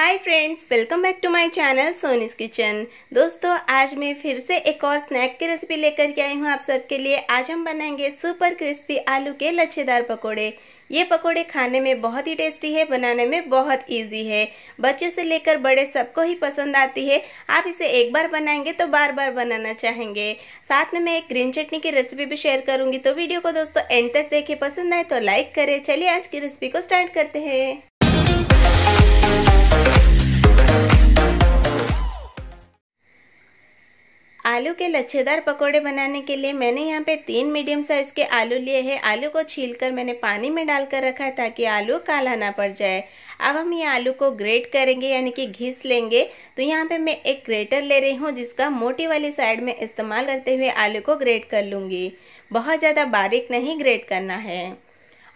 hi friends welcome back to my channel Soni's kitchen दोस्तों आज मैं फिर से एक और स्नैक की रेसिपी लेकर के आई हूँ आप सबके लिए आज हम बनाएंगे सुपर क्रिस्पी आलू के लच्छेदार पकोड़े ये पकोड़े खाने में बहुत ही टेस्टी है बनाने में बहुत इजी है बच्चों से लेकर बड़े सबको ही पसंद आती है आप इसे एक बार बनाएंगे तो बार बार बनाना चाहेंगे साथ में मैं एक ग्रीन चटनी की रेसिपी भी शेयर करूंगी तो वीडियो को दोस्तों एंड तक देखें पसंद आए तो लाइक करें चलिए आज की रेसिपी को स्टार्ट करते हैं आलू के लच्छेदार पकोड़े बनाने के लिए मैंने यहाँ पे तीन मीडियम साइज़ के आलू लिए हैं आलू को छीलकर मैंने पानी में डालकर रखा है ताकि आलू काला ना पड़ जाए अब हम ये आलू को ग्रेट करेंगे यानी कि घिस लेंगे तो यहाँ पे मैं एक ग्रेटर ले रही हूँ जिसका मोटी वाली साइड में इस्तेमाल करते हुए आलू को ग्रेट कर लूँगी बहुत ज़्यादा बारीक नहीं ग्रेट करना है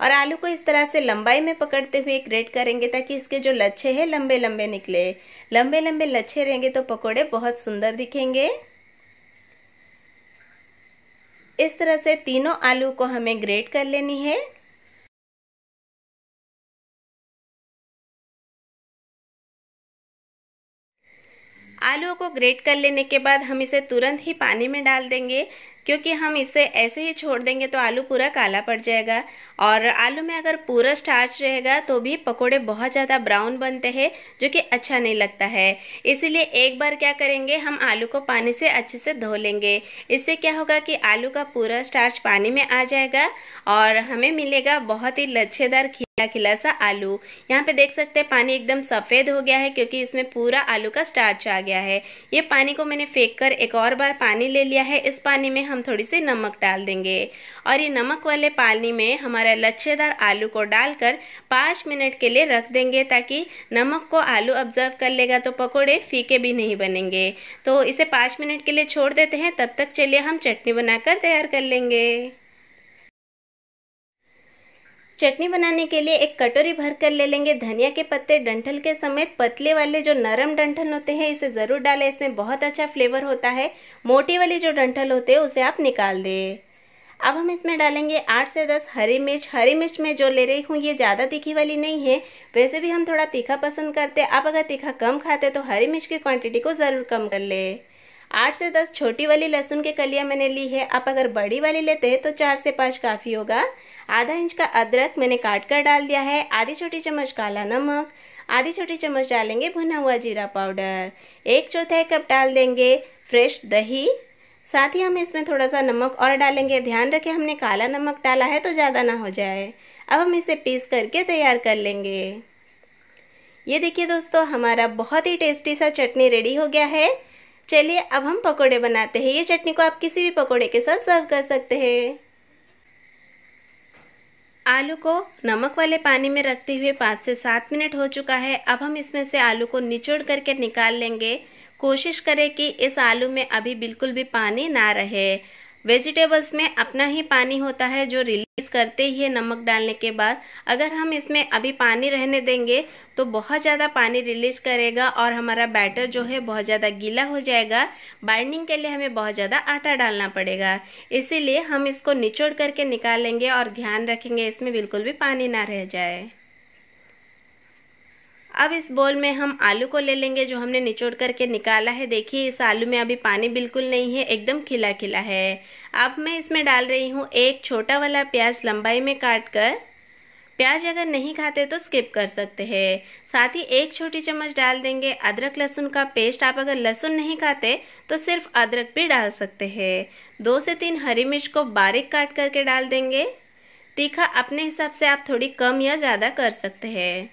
और आलू को इस तरह से लंबाई में पकड़ते हुए ग्रेट करेंगे ताकि इसके जो लच्छे हैं लंबे लंबे निकले लंबे लंबे लच्छे रहेंगे तो पकोड़े बहुत सुंदर दिखेंगे इस तरह से तीनों आलू को हमें ग्रेट कर लेनी है आलू को ग्रेट कर लेने के बाद हम इसे तुरंत ही पानी में डाल देंगे क्योंकि हम इसे ऐसे ही छोड़ देंगे तो आलू पूरा काला पड़ जाएगा और आलू में अगर पूरा स्टार्च रहेगा तो भी पकोड़े बहुत ज़्यादा ब्राउन बनते हैं जो कि अच्छा नहीं लगता है इसीलिए एक बार क्या करेंगे हम आलू को पानी से अच्छे से धो लेंगे इससे क्या होगा कि आलू का पूरा स्टार्च पानी में आ जाएगा और हमें मिलेगा बहुत ही लच्छेदार खिला खिला सा आलू यहाँ पे देख सकते हैं पानी एकदम सफ़ेद हो गया है क्योंकि इसमें पूरा आलू का स्टार्च आ गया है ये पानी को मैंने फेंक कर एक और बार पानी ले लिया है इस पानी में हम थोड़ी सी नमक डाल देंगे और ये नमक वाले पानी में हमारा लच्छेदार आलू को डालकर पाँच मिनट के लिए रख देंगे ताकि नमक को आलू ऑब्जर्व कर लेगा तो पकौड़े फीके भी नहीं बनेंगे तो इसे पाँच मिनट के लिए छोड़ देते हैं तब तक चलिए हम चटनी बनाकर तैयार कर लेंगे चटनी बनाने के लिए एक कटोरी भर कर ले लेंगे धनिया के पत्ते डंठल के समेत पतले वाले जो नरम डंठल होते हैं इसे ज़रूर डालें इसमें बहुत अच्छा फ्लेवर होता है मोटी वाली जो डंठल होते हैं उसे आप निकाल दें अब हम इसमें डालेंगे आठ से दस हरी मिर्च हरी मिर्च में जो ले रही हूँ ये ज़्यादा तीखी वाली नहीं है वैसे भी हम थोड़ा तीखा पसंद करते आप अगर तीखा कम खाते तो हरी मिर्च की क्वांटिटी को ज़रूर कम कर लें आठ से दस छोटी वाली लहसुन के कलियाँ मैंने ली है आप अगर बड़ी वाली लेते हैं तो चार से पाँच काफ़ी होगा आधा इंच का अदरक मैंने काट कर डाल दिया है आधी छोटी चम्मच काला नमक आधी छोटी चम्मच डालेंगे भुना हुआ जीरा पाउडर एक चौथाई कप डाल देंगे फ्रेश दही साथ ही हम इसमें थोड़ा सा नमक और डालेंगे ध्यान रखें हमने काला नमक डाला है तो ज़्यादा ना हो जाए अब हम इसे पीस करके तैयार कर लेंगे ये देखिए दोस्तों हमारा बहुत ही टेस्टी सा चटनी रेडी हो गया है चलिए अब हम पकोड़े बनाते हैं ये चटनी को आप किसी भी पकोड़े के साथ सर्व कर सकते हैं आलू को नमक वाले पानी में रखते हुए पाँच से सात मिनट हो चुका है अब हम इसमें से आलू को निचोड़ करके निकाल लेंगे कोशिश करें कि इस आलू में अभी बिल्कुल भी पानी ना रहे वेजिटेबल्स में अपना ही पानी होता है जो रिलीज़ करते ही है नमक डालने के बाद अगर हम इसमें अभी पानी रहने देंगे तो बहुत ज़्यादा पानी रिलीज करेगा और हमारा बैटर जो है बहुत ज़्यादा गीला हो जाएगा बाइंडिंग के लिए हमें बहुत ज़्यादा आटा डालना पड़ेगा इसीलिए हम इसको निचोड़ करके निकालेंगे और ध्यान रखेंगे इसमें बिल्कुल भी पानी ना रह जाए अब इस बोल में हम आलू को ले लेंगे जो हमने निचोड़ करके निकाला है देखिए इस आलू में अभी पानी बिल्कुल नहीं है एकदम खिला खिला है अब मैं इसमें डाल रही हूँ एक छोटा वाला प्याज लंबाई में काट कर प्याज अगर नहीं खाते तो स्किप कर सकते हैं साथ ही एक छोटी चम्मच डाल देंगे अदरक लहसुन का पेस्ट आप अगर लहसुन नहीं खाते तो सिर्फ अदरक भी डाल सकते हैं दो से तीन हरी मिर्च को बारीक काट करके डाल देंगे तीखा अपने हिसाब से आप थोड़ी कम या ज़्यादा कर सकते हैं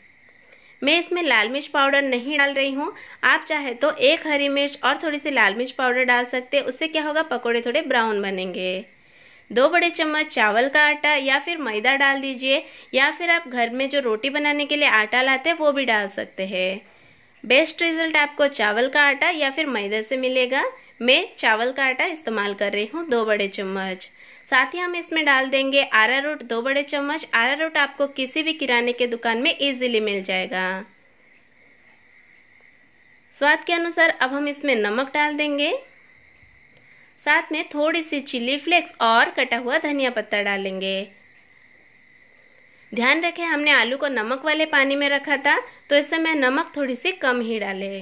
मैं इसमें लाल मिर्च पाउडर नहीं डाल रही हूँ आप चाहे तो एक हरी मिर्च और थोड़ी सी लाल मिर्च पाउडर डाल सकते हैं उससे क्या होगा पकौड़े थोड़े ब्राउन बनेंगे दो बड़े चम्मच चावल का आटा या फिर मैदा डाल दीजिए या फिर आप घर में जो रोटी बनाने के लिए आटा लाते हैं वो भी डाल सकते हैं बेस्ट रिजल्ट आपको चावल का आटा या फिर मैदा से मिलेगा मैं चावल का आटा इस्तेमाल कर रही हूँ दो बड़े चम्मच साथ ही हम इसमें डाल देंगे आरा रूट दो बड़े चम्मच आरा रूट आपको किसी भी किराने के दुकान में इजीली मिल जाएगा स्वाद के अनुसार अब हम इसमें नमक डाल देंगे साथ में थोड़ी सी चिली फ्लेक्स और कटा हुआ धनिया पत्ता डालेंगे ध्यान रखें हमने आलू को नमक वाले पानी में रखा था तो इस समय नमक थोड़ी सी कम ही डाले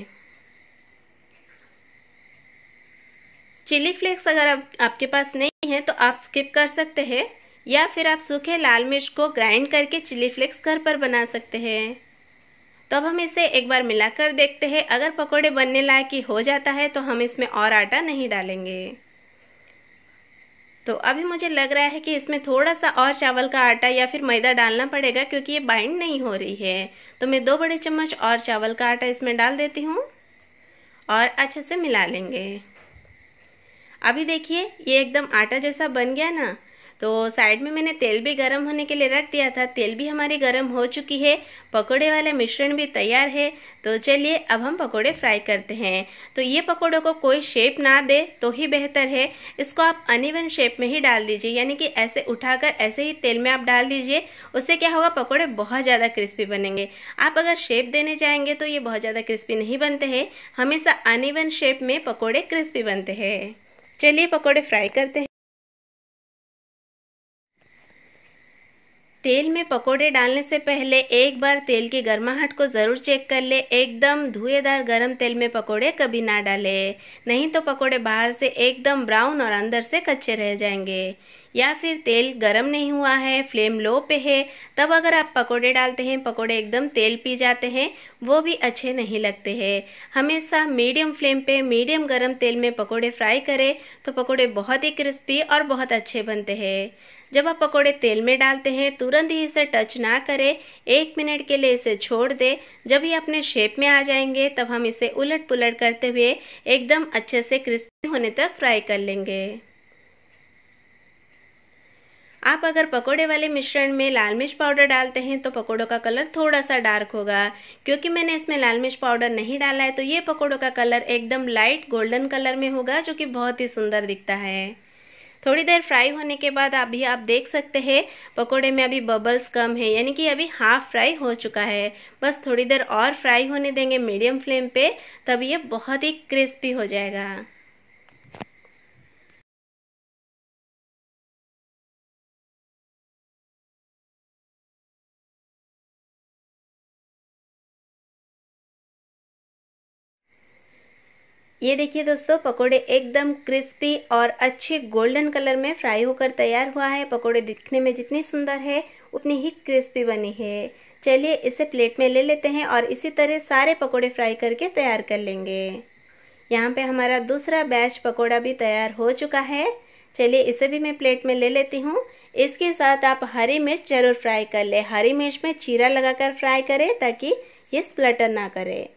चिली फ्लेक्स अगर आप, आपके पास नहीं हैं तो आप स्किप कर सकते हैं या फिर आप सूखे लाल मिर्च को ग्राइंड करके चिली फ्लेक्स घर पर बना सकते हैं तो अब हम इसे एक बार मिलाकर देखते हैं अगर पकोड़े बनने लायक ही हो जाता है तो हम इसमें और आटा नहीं डालेंगे तो अभी मुझे लग रहा है कि इसमें थोड़ा सा और चावल का आटा या फिर मैदा डालना पड़ेगा क्योंकि ये बाइंड नहीं हो रही है तो मैं दो बड़े चम्मच और चावल का आटा इसमें डाल देती हूँ और अच्छे से मिला लेंगे अभी देखिए ये एकदम आटा जैसा बन गया ना तो साइड में मैंने तेल भी गर्म होने के लिए रख दिया था तेल भी हमारी गर्म हो चुकी है पकोड़े वाला मिश्रण भी तैयार है तो चलिए अब हम पकोड़े फ्राई करते हैं तो ये पकोड़ों को कोई शेप ना दे तो ही बेहतर है इसको आप अनिवन शेप में ही डाल दीजिए यानी कि ऐसे उठाकर ऐसे ही तेल में आप डाल दीजिए उससे क्या होगा पकौड़े बहुत ज़्यादा क्रिस्पी बनेंगे आप अगर शेप देने जाएंगे तो ये बहुत ज़्यादा क्रिस्पी नहीं बनते हैं हमेशा अनिवन शेप में पकौड़े क्रिस्पी बनते हैं चलिए पकोड़े फ्राई करते हैं तेल में पकोड़े डालने से पहले एक बार तेल की गर्माहट को ज़रूर चेक कर ले एकदम धुएदार गर्म तेल में पकोड़े कभी ना डाले नहीं तो पकोड़े बाहर से एकदम ब्राउन और अंदर से कच्चे रह जाएंगे या फिर तेल गर्म नहीं हुआ है फ्लेम लो पे है तब अगर आप पकोड़े डालते हैं पकोड़े एकदम तेल पी जाते हैं वो भी अच्छे नहीं लगते हैं हमेशा मीडियम फ्लेम पे मीडियम गर्म तेल में पकोड़े फ्राई करें तो पकोड़े बहुत ही क्रिस्पी और बहुत अच्छे बनते हैं जब आप पकोड़े तेल में डालते हैं तुरंत ही इसे टच ना करें एक मिनट के लिए इसे छोड़ दें जब ये अपने शेप में आ जाएंगे तब हम इसे उलट पुलट करते हुए एकदम अच्छे से क्रिस्पी होने तक फ्राई कर लेंगे आप अगर पकोड़े वाले मिश्रण में लाल मिर्च पाउडर डालते हैं तो पकोड़ों का कलर थोड़ा सा डार्क होगा क्योंकि मैंने इसमें लाल मिर्च पाउडर नहीं डाला है तो ये पकोड़ों का कलर एकदम लाइट गोल्डन कलर में होगा जो कि बहुत ही सुंदर दिखता है थोड़ी देर फ्राई होने के बाद अभी आप देख सकते हैं पकोड़े में अभी बबल्स कम है यानी कि अभी हाफ फ्राई हो चुका है बस थोड़ी देर और फ्राई होने देंगे मीडियम फ्लेम पे तब ये बहुत ही क्रिस्पी हो जाएगा ये देखिए दोस्तों पकोड़े एकदम क्रिस्पी और अच्छे गोल्डन कलर में फ्राई होकर तैयार हुआ है पकोड़े दिखने में जितनी सुंदर है उतनी ही क्रिस्पी बनी है चलिए इसे प्लेट में ले लेते हैं और इसी तरह सारे पकोड़े फ्राई करके तैयार कर लेंगे यहाँ पे हमारा दूसरा बैच पकोड़ा भी तैयार हो चुका है चलिए इसे भी मैं प्लेट में ले लेती हूँ इसके साथ आप हरी मिर्च जरूर फ्राई कर ले हरी मिर्च में चीरा लगा फ्राई करें ताकि ये स्प्लटर ना करें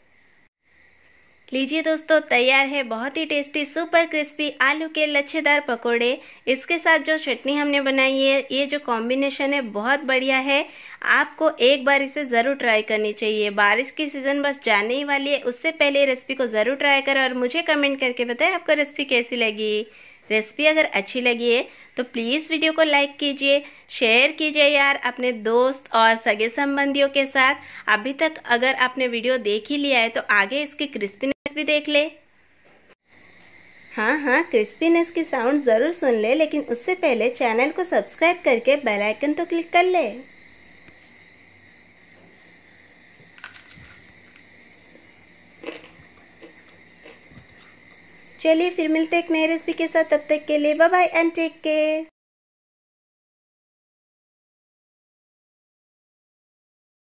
लीजिए दोस्तों तैयार है बहुत ही टेस्टी सुपर क्रिस्पी आलू के लच्छेदार पकोड़े इसके साथ जो चटनी हमने बनाई है ये जो कॉम्बिनेशन है बहुत बढ़िया है आपको एक बार इसे ज़रूर ट्राई करनी चाहिए बारिश की सीज़न बस जाने ही वाली है उससे पहले रेसिपी को ज़रूर ट्राई करें और मुझे कमेंट करके बताएं आपको रेसिपी कैसी लगी रेसिपी अगर अच्छी लगी है तो प्लीज़ वीडियो को लाइक कीजिए शेयर कीजिए यार अपने दोस्त और सगे संबंधियों के साथ अभी तक अगर आपने वीडियो देख ही लिया है तो आगे इसकी क्रिस्पी भी देख ले हाँ हाँ क्रिस्पीनेस की साउंड ज़रूर सुन ले लेकिन उससे पहले चैनल को सब्सक्राइब करके बेल आइकन तो क्लिक कर ले चलिए फिर मिलते एक नए रेसिपी के साथ तब तक के लिए bye bye and take care